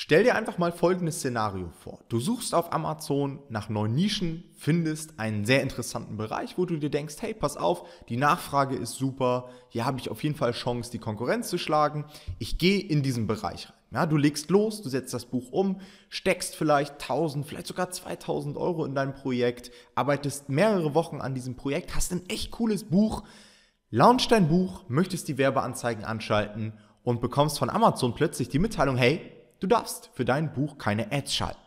Stell dir einfach mal folgendes Szenario vor. Du suchst auf Amazon nach neuen Nischen, findest einen sehr interessanten Bereich, wo du dir denkst, hey, pass auf, die Nachfrage ist super, hier habe ich auf jeden Fall Chance, die Konkurrenz zu schlagen. Ich gehe in diesen Bereich rein. Ja, du legst los, du setzt das Buch um, steckst vielleicht 1000, vielleicht sogar 2000 Euro in dein Projekt, arbeitest mehrere Wochen an diesem Projekt, hast ein echt cooles Buch, launch dein Buch, möchtest die Werbeanzeigen anschalten und bekommst von Amazon plötzlich die Mitteilung, hey, du darfst für dein Buch keine Ads schalten.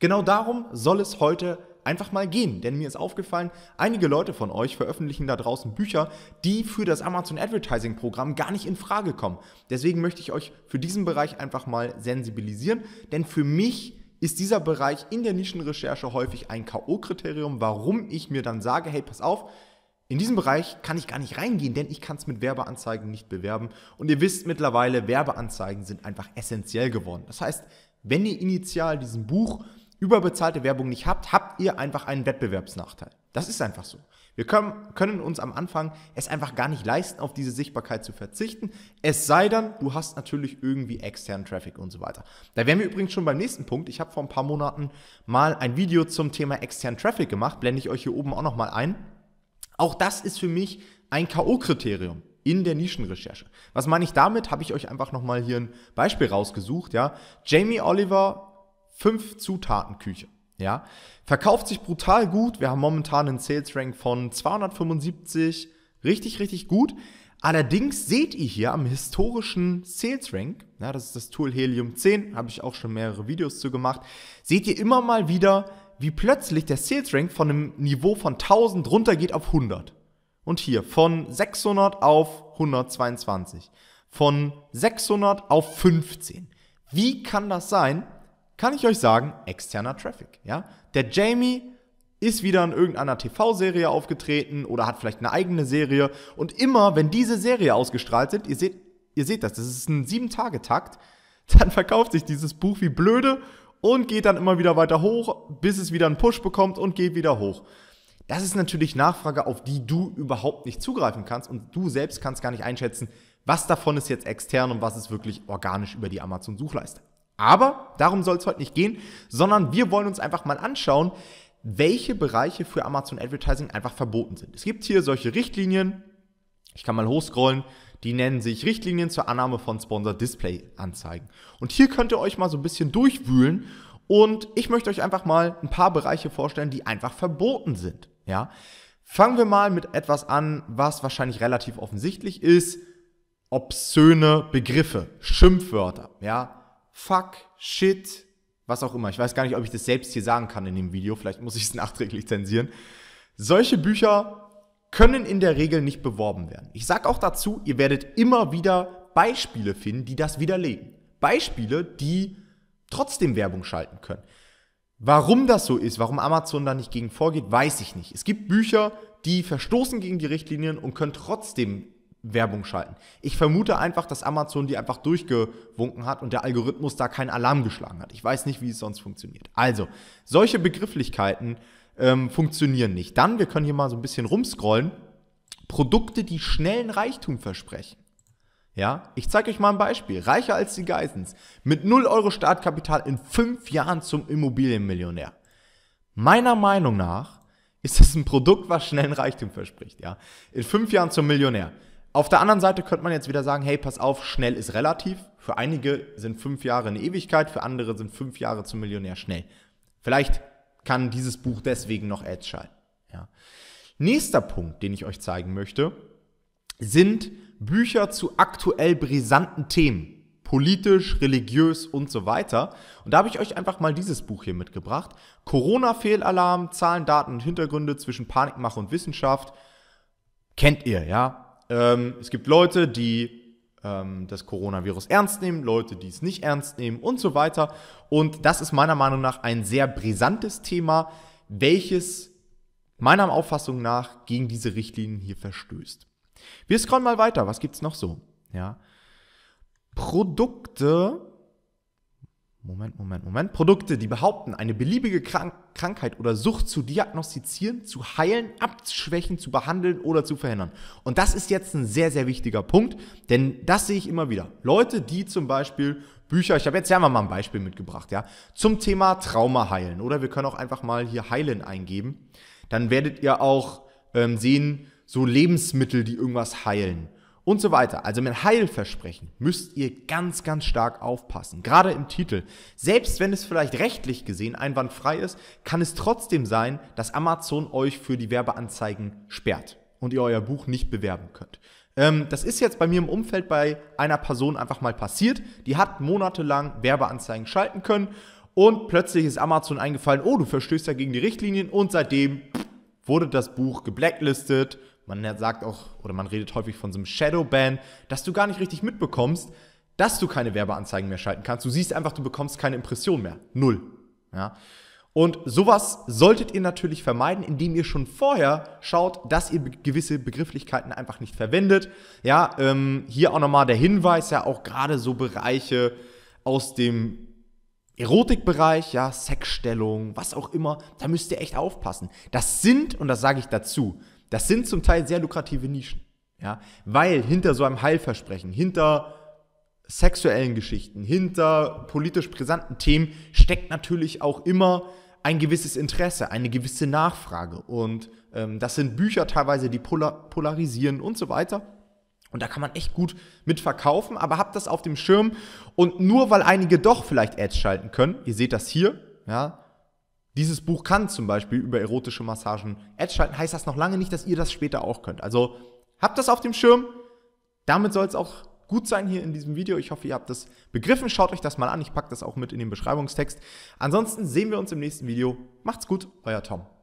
Genau darum soll es heute einfach mal gehen, denn mir ist aufgefallen, einige Leute von euch veröffentlichen da draußen Bücher, die für das Amazon Advertising Programm gar nicht in Frage kommen. Deswegen möchte ich euch für diesen Bereich einfach mal sensibilisieren, denn für mich ist dieser Bereich in der Nischenrecherche häufig ein KO-Kriterium, warum ich mir dann sage, hey, pass auf, in diesem Bereich kann ich gar nicht reingehen, denn ich kann es mit Werbeanzeigen nicht bewerben. Und ihr wisst mittlerweile, Werbeanzeigen sind einfach essentiell geworden. Das heißt, wenn ihr initial diesen Buch über bezahlte Werbung nicht habt, habt ihr einfach einen Wettbewerbsnachteil. Das ist einfach so. Wir können, können uns am Anfang es einfach gar nicht leisten, auf diese Sichtbarkeit zu verzichten. Es sei denn, du hast natürlich irgendwie externen Traffic und so weiter. Da wären wir übrigens schon beim nächsten Punkt. Ich habe vor ein paar Monaten mal ein Video zum Thema externen Traffic gemacht. Blende ich euch hier oben auch nochmal ein. Auch das ist für mich ein K.O.-Kriterium in der Nischenrecherche. Was meine ich damit? Habe ich euch einfach nochmal hier ein Beispiel rausgesucht, ja. Jamie Oliver, 5 Zutaten Küche. ja. Verkauft sich brutal gut. Wir haben momentan einen Sales Rank von 275. Richtig, richtig gut. Allerdings seht ihr hier am historischen Sales Rank, ja, das ist das Tool Helium 10, habe ich auch schon mehrere Videos zu gemacht, seht ihr immer mal wieder wie plötzlich der Sales Rank von einem Niveau von 1000 runtergeht auf 100. Und hier von 600 auf 122. Von 600 auf 15. Wie kann das sein? Kann ich euch sagen, externer Traffic, ja? Der Jamie ist wieder in irgendeiner TV-Serie aufgetreten oder hat vielleicht eine eigene Serie. Und immer, wenn diese Serie ausgestrahlt sind, ihr seht, ihr seht das, das ist ein 7 tage takt dann verkauft sich dieses Buch wie blöde und geht dann immer wieder weiter hoch, bis es wieder einen Push bekommt und geht wieder hoch. Das ist natürlich Nachfrage, auf die du überhaupt nicht zugreifen kannst und du selbst kannst gar nicht einschätzen, was davon ist jetzt extern und was ist wirklich organisch über die Amazon-Suchleiste. Aber darum soll es heute nicht gehen, sondern wir wollen uns einfach mal anschauen, welche Bereiche für Amazon Advertising einfach verboten sind. Es gibt hier solche Richtlinien. Ich kann mal hochscrollen. Die nennen sich Richtlinien zur Annahme von Sponsor-Display-Anzeigen. Und hier könnt ihr euch mal so ein bisschen durchwühlen und ich möchte euch einfach mal ein paar Bereiche vorstellen, die einfach verboten sind. Ja? Fangen wir mal mit etwas an, was wahrscheinlich relativ offensichtlich ist. Obszöne Begriffe, Schimpfwörter, ja. Fuck, shit, was auch immer. Ich weiß gar nicht, ob ich das selbst hier sagen kann in dem Video. Vielleicht muss ich es nachträglich zensieren. Solche Bücher können in der Regel nicht beworben werden. Ich sage auch dazu, ihr werdet immer wieder Beispiele finden, die das widerlegen. Beispiele, die trotzdem Werbung schalten können. Warum das so ist, warum Amazon da nicht gegen vorgeht, weiß ich nicht. Es gibt Bücher, die verstoßen gegen die Richtlinien und können trotzdem Werbung schalten. Ich vermute einfach, dass Amazon die einfach durchgewunken hat und der Algorithmus da keinen Alarm geschlagen hat. Ich weiß nicht, wie es sonst funktioniert. Also, solche Begrifflichkeiten ähm, funktionieren nicht. Dann, wir können hier mal so ein bisschen rumscrollen, Produkte, die schnellen Reichtum versprechen. Ja, ich zeige euch mal ein Beispiel. Reicher als die Geisens. Mit 0 Euro Startkapital in 5 Jahren zum Immobilienmillionär. Meiner Meinung nach ist das ein Produkt, was schnellen Reichtum verspricht. Ja, in 5 Jahren zum Millionär. Auf der anderen Seite könnte man jetzt wieder sagen, hey, pass auf, schnell ist relativ. Für einige sind 5 Jahre eine Ewigkeit, für andere sind 5 Jahre zum Millionär schnell. Vielleicht kann dieses Buch deswegen noch Ads schalten. Ja. Nächster Punkt, den ich euch zeigen möchte, sind Bücher zu aktuell brisanten Themen. Politisch, religiös und so weiter. Und da habe ich euch einfach mal dieses Buch hier mitgebracht. Corona-Fehlalarm, Zahlen, Daten und Hintergründe zwischen Panikmache und Wissenschaft. Kennt ihr, ja? Ähm, es gibt Leute, die ähm, das Coronavirus ernst nehmen, Leute, die es nicht ernst nehmen und so weiter. Und das ist meiner Meinung nach ein sehr brisantes Thema, welches meiner Auffassung nach gegen diese Richtlinien hier verstößt. Wir scrollen mal weiter. Was gibt's noch so? Ja. Produkte, Moment, Moment, Moment. Produkte, die behaupten, eine beliebige Krank Krankheit oder Sucht zu diagnostizieren, zu heilen, abzuschwächen, zu behandeln oder zu verhindern. Und das ist jetzt ein sehr, sehr wichtiger Punkt, denn das sehe ich immer wieder. Leute, die zum Beispiel Bücher, ich habe jetzt ja mal ein Beispiel mitgebracht, ja, zum Thema Trauma heilen oder wir können auch einfach mal hier heilen eingeben. Dann werdet ihr auch ähm, sehen, so Lebensmittel, die irgendwas heilen und so weiter. Also mit Heilversprechen müsst ihr ganz, ganz stark aufpassen. Gerade im Titel. Selbst wenn es vielleicht rechtlich gesehen einwandfrei ist, kann es trotzdem sein, dass Amazon euch für die Werbeanzeigen sperrt und ihr euer Buch nicht bewerben könnt. Ähm, das ist jetzt bei mir im Umfeld bei einer Person einfach mal passiert. Die hat monatelang Werbeanzeigen schalten können und plötzlich ist Amazon eingefallen, oh, du verstößt ja gegen die Richtlinien und seitdem wurde das Buch geblacklistet, man sagt auch, oder man redet häufig von so einem Shadowban, dass du gar nicht richtig mitbekommst, dass du keine Werbeanzeigen mehr schalten kannst. Du siehst einfach, du bekommst keine Impression mehr. Null. Ja. Und sowas solltet ihr natürlich vermeiden, indem ihr schon vorher schaut, dass ihr gewisse Begrifflichkeiten einfach nicht verwendet. Ja, ähm, hier auch nochmal der Hinweis, ja, auch gerade so Bereiche aus dem Erotikbereich, ja, Sexstellung, was auch immer, da müsst ihr echt aufpassen. Das sind, und das sage ich dazu, das sind zum Teil sehr lukrative Nischen. Ja? Weil hinter so einem Heilversprechen, hinter sexuellen Geschichten, hinter politisch brisanten Themen steckt natürlich auch immer ein gewisses Interesse, eine gewisse Nachfrage. Und ähm, das sind Bücher teilweise, die polar polarisieren und so weiter. Und da kann man echt gut mit verkaufen, aber habt das auf dem Schirm. Und nur weil einige doch vielleicht Ads schalten können, ihr seht das hier, ja, dieses Buch kann zum Beispiel über erotische Massagen Ads schalten, heißt das noch lange nicht, dass ihr das später auch könnt. Also habt das auf dem Schirm. Damit soll es auch gut sein hier in diesem Video. Ich hoffe, ihr habt das begriffen. Schaut euch das mal an. Ich packe das auch mit in den Beschreibungstext. Ansonsten sehen wir uns im nächsten Video. Macht's gut, euer Tom.